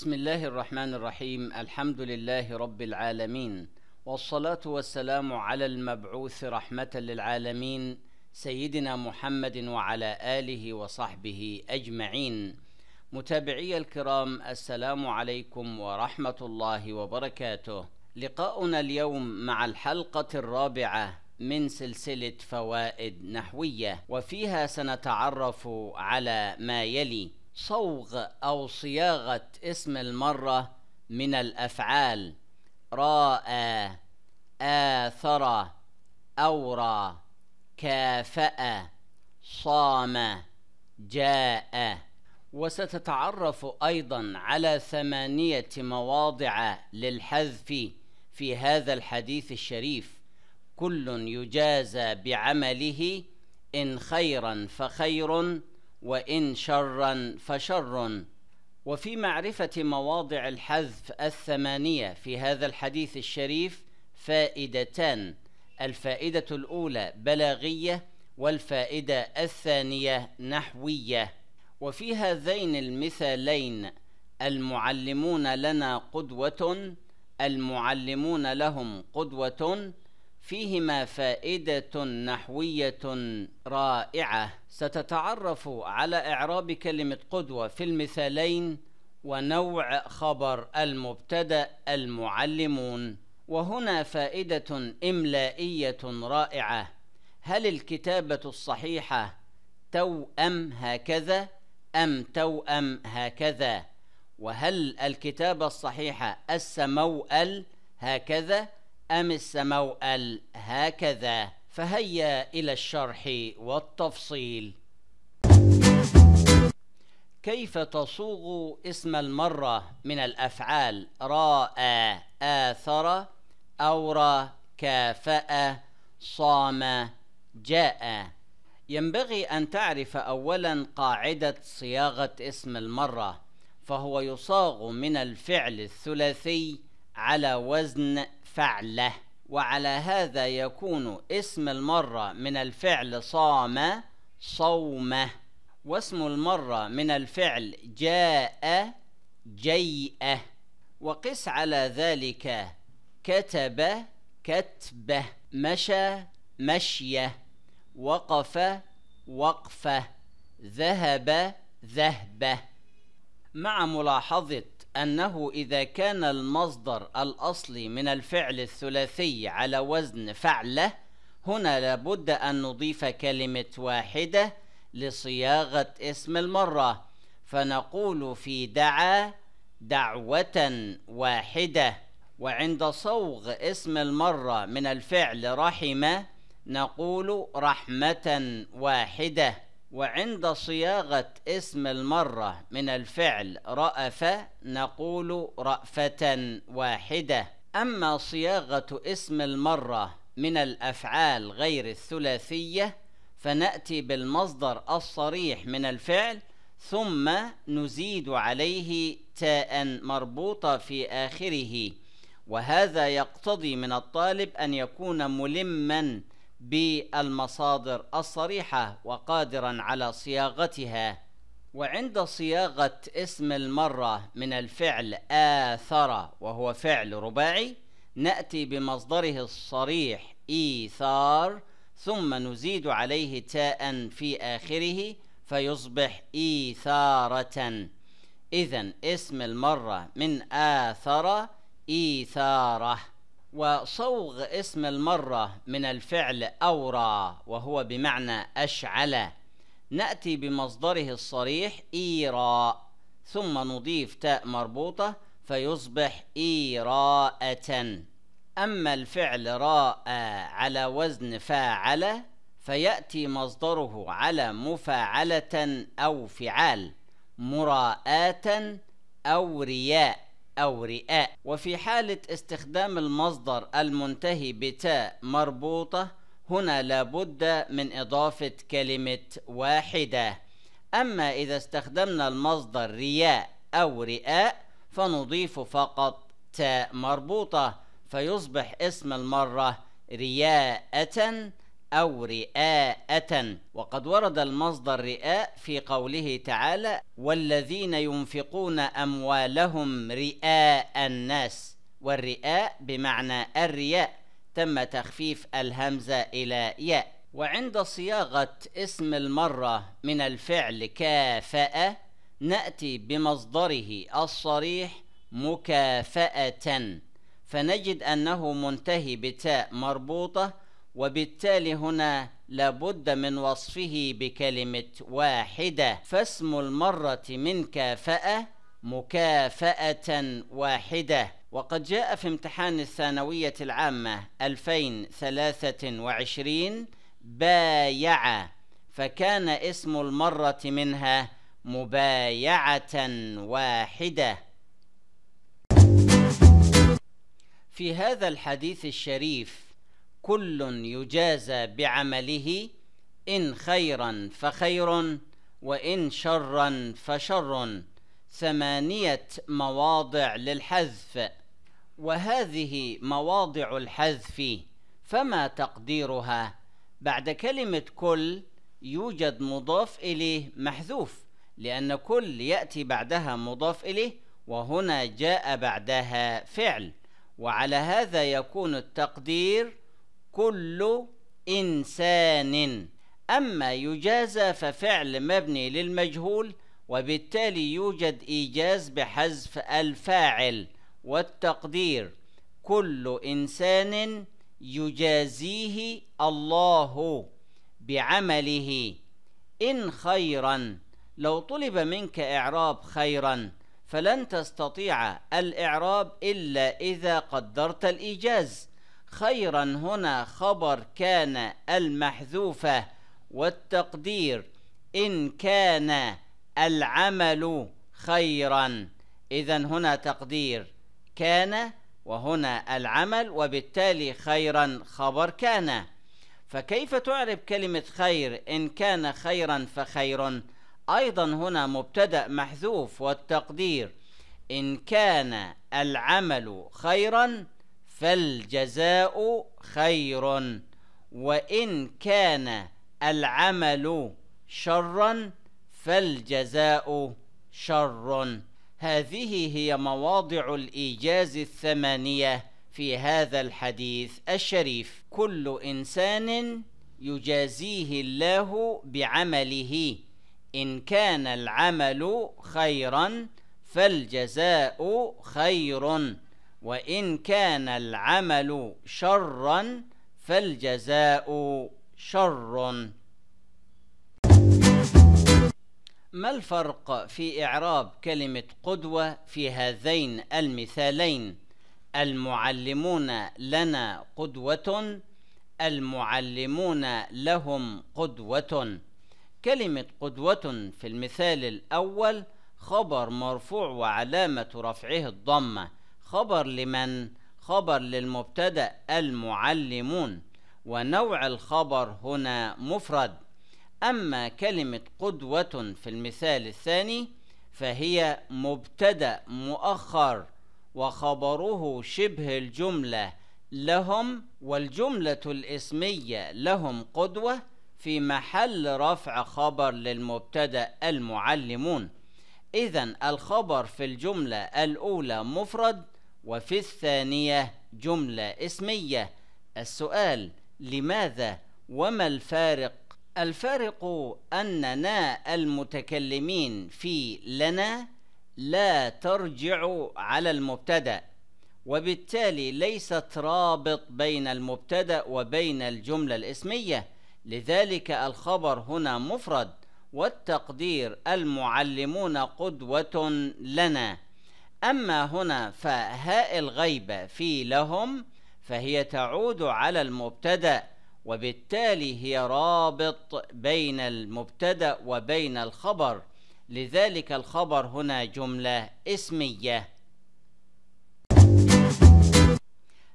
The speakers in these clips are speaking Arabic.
بسم الله الرحمن الرحيم الحمد لله رب العالمين والصلاه والسلام على المبعوث رحمه للعالمين سيدنا محمد وعلى اله وصحبه اجمعين متابعي الكرام السلام عليكم ورحمه الله وبركاته لقاؤنا اليوم مع الحلقه الرابعه من سلسله فوائد نحويه وفيها سنتعرف على ما يلي صوغ أو صياغة اسم المرة من الأفعال راء آثر أورى كافأ صام جاء وستتعرف أيضا على ثمانية مواضع للحذف في هذا الحديث الشريف كل يجازى بعمله إن خيرا فخير وإن شرا فشر وفي معرفة مواضع الحذف الثمانية في هذا الحديث الشريف فائدتان الفائدة الأولى بلاغية والفائدة الثانية نحوية وفي هذين المثالين المعلمون لنا قدوة المعلمون لهم قدوة فيهما فائدة نحوية رائعة ستتعرف على إعراب كلمة قدوة في المثالين ونوع خبر المبتدأ المعلمون وهنا فائدة إملائية رائعة هل الكتابة الصحيحة توأم هكذا أم توأم هكذا وهل الكتابة الصحيحة السموأل هكذا أم السموأل هكذا فهيا إلى الشرح والتفصيل كيف تصوغ اسم المرة من الأفعال راء آثر أورى كافأ صام جاء ينبغي أن تعرف أولا قاعدة صياغة اسم المرة فهو يصاغ من الفعل الثلاثي على وزن فعله وعلى هذا يكون اسم المرة من الفعل صام صومه واسم المرة من الفعل جاء جيئه وقس على ذلك كتب كتبه مشى مشيه وقف وقفه ذهب ذهبه مع ملاحظه أنه إذا كان المصدر الأصلي من الفعل الثلاثي على وزن فعله هنا لابد أن نضيف كلمة واحدة لصياغة اسم المرة فنقول في دعا دعوة واحدة وعند صوغ اسم المرة من الفعل رحم نقول رحمة واحدة وعند صياغة اسم المرة من الفعل رأف نقول رأفة واحدة أما صياغة اسم المرة من الأفعال غير الثلاثية فنأتي بالمصدر الصريح من الفعل ثم نزيد عليه تاء مربوطة في آخره وهذا يقتضي من الطالب أن يكون ملما بالمصادر الصريحة وقادرا على صياغتها وعند صياغة اسم المرة من الفعل آثر وهو فعل رباعي نأتي بمصدره الصريح إيثار ثم نزيد عليه تاء في آخره فيصبح إيثارة إذا اسم المرة من آثر إيثاره وصوغ اسم المرة من الفعل أورى وهو بمعنى أشعل نأتي بمصدره الصريح إيراء ثم نضيف تاء مربوطة فيصبح إيراءة أما الفعل راء على وزن فاعل فيأتي مصدره على مفاعلة أو فعال مراءة أو رياء أو رئاء وفي حالة استخدام المصدر المنتهي بتاء مربوطة هنا لابد من إضافة كلمة واحدة أما إذا استخدمنا المصدر رياء أو رئاء فنضيف فقط تاء مربوطة فيصبح اسم المرة رياءة أو رئاءة وقد ورد المصدر رئاء في قوله تعالى والذين ينفقون أموالهم رئاء الناس والرئاء بمعنى الرياء تم تخفيف الهمزة إلى ياء وعند صياغة اسم المرة من الفعل كافأ نأتي بمصدره الصريح مكافأة فنجد أنه منتهي بتاء مربوطة وبالتالي هنا لابد من وصفه بكلمة واحدة فاسم المرة من كافأة مكافأة واحدة وقد جاء في امتحان الثانوية العامة 2023 بايع فكان اسم المرة منها مبايعة واحدة في هذا الحديث الشريف كل يجازى بعمله إن خيرا فخير وإن شرا فشر ثمانية مواضع للحذف وهذه مواضع الحذف فما تقديرها بعد كلمة كل يوجد مضاف إليه محذوف لأن كل يأتي بعدها مضاف إليه وهنا جاء بعدها فعل وعلى هذا يكون التقدير كل إنسان أما يجازى ففعل مبني للمجهول وبالتالي يوجد إيجاز بحذف الفاعل والتقدير كل إنسان يجازيه الله بعمله إن خيرا لو طلب منك إعراب خيرا فلن تستطيع الإعراب إلا إذا قدرت الإيجاز خيرا هنا خبر كان المحذوفة والتقدير إن كان العمل خيرا إذا هنا تقدير كان وهنا العمل وبالتالي خيرا خبر كان فكيف تعرب كلمة خير إن كان خيرا فخير أيضا هنا مبتدأ محذوف والتقدير إن كان العمل خيرا فالجزاء خير وإن كان العمل شرا فالجزاء شر هذه هي مواضع الإيجاز الثمانية في هذا الحديث الشريف كل إنسان يجازيه الله بعمله إن كان العمل خيرا فالجزاء خير وإن كان العمل شرا فالجزاء شر ما الفرق في إعراب كلمة قدوة في هذين المثالين المعلمون لنا قدوة المعلمون لهم قدوة كلمة قدوة في المثال الأول خبر مرفوع وعلامة رفعه الضمة خبر لمن خبر للمبتدأ المعلمون ونوع الخبر هنا مفرد أما كلمة قدوة في المثال الثاني فهي مبتدأ مؤخر وخبره شبه الجملة لهم والجملة الإسمية لهم قدوة في محل رفع خبر للمبتدأ المعلمون إذا الخبر في الجملة الأولى مفرد وفي الثانية جملة اسمية السؤال لماذا وما الفارق الفارق أننا المتكلمين في لنا لا ترجع على المبتدأ وبالتالي ليست رابط بين المبتدأ وبين الجملة الاسمية لذلك الخبر هنا مفرد والتقدير المعلمون قدوة لنا أما هنا فهاء الغيبة في لهم فهي تعود على المبتدأ وبالتالي هي رابط بين المبتدأ وبين الخبر لذلك الخبر هنا جملة اسمية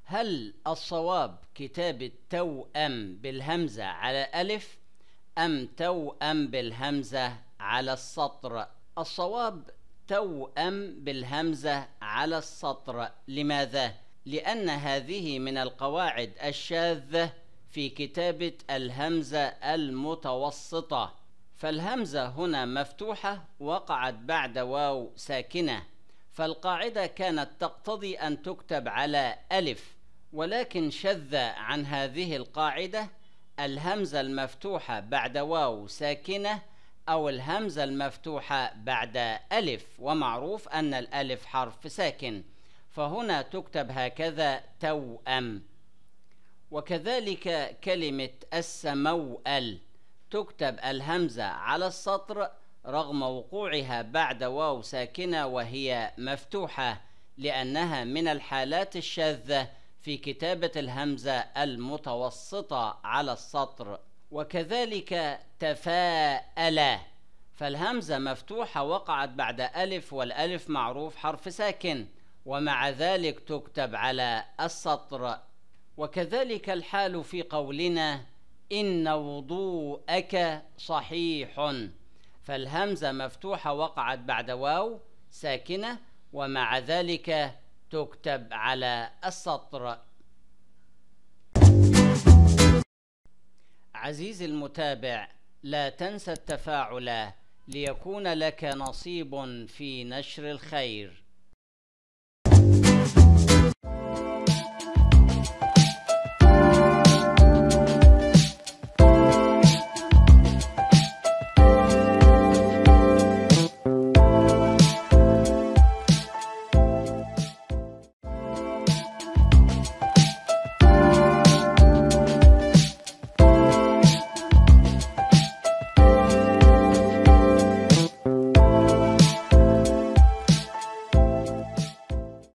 هل الصواب كتاب التوأم بالهمزة على ألف أم توأم بالهمزة على السطر الصواب توأم بالهمزة على السطر لماذا؟ لأن هذه من القواعد الشاذة في كتابة الهمزة المتوسطة فالهمزة هنا مفتوحة وقعت بعد واو ساكنة فالقاعدة كانت تقتضي أن تكتب على ألف ولكن شذ عن هذه القاعدة الهمزة المفتوحة بعد واو ساكنة أو الهمزة المفتوحة بعد ألف ومعروف أن الألف حرف ساكن فهنا تكتب هكذا توأم وكذلك كلمة السموأل تكتب الهمزة على السطر رغم وقوعها بعد واو ساكنة وهي مفتوحة لأنها من الحالات الشاذة في كتابة الهمزة المتوسطة على السطر وكذلك تفاءل فالهمزة مفتوحة وقعت بعد ألف والألف معروف حرف ساكن ومع ذلك تكتب على السطر وكذلك الحال في قولنا إن وضوءك صحيح فالهمزة مفتوحة وقعت بعد واو ساكنة ومع ذلك تكتب على السطر عزيزي المتابع لا تنسى التفاعل ليكون لك نصيب في نشر الخير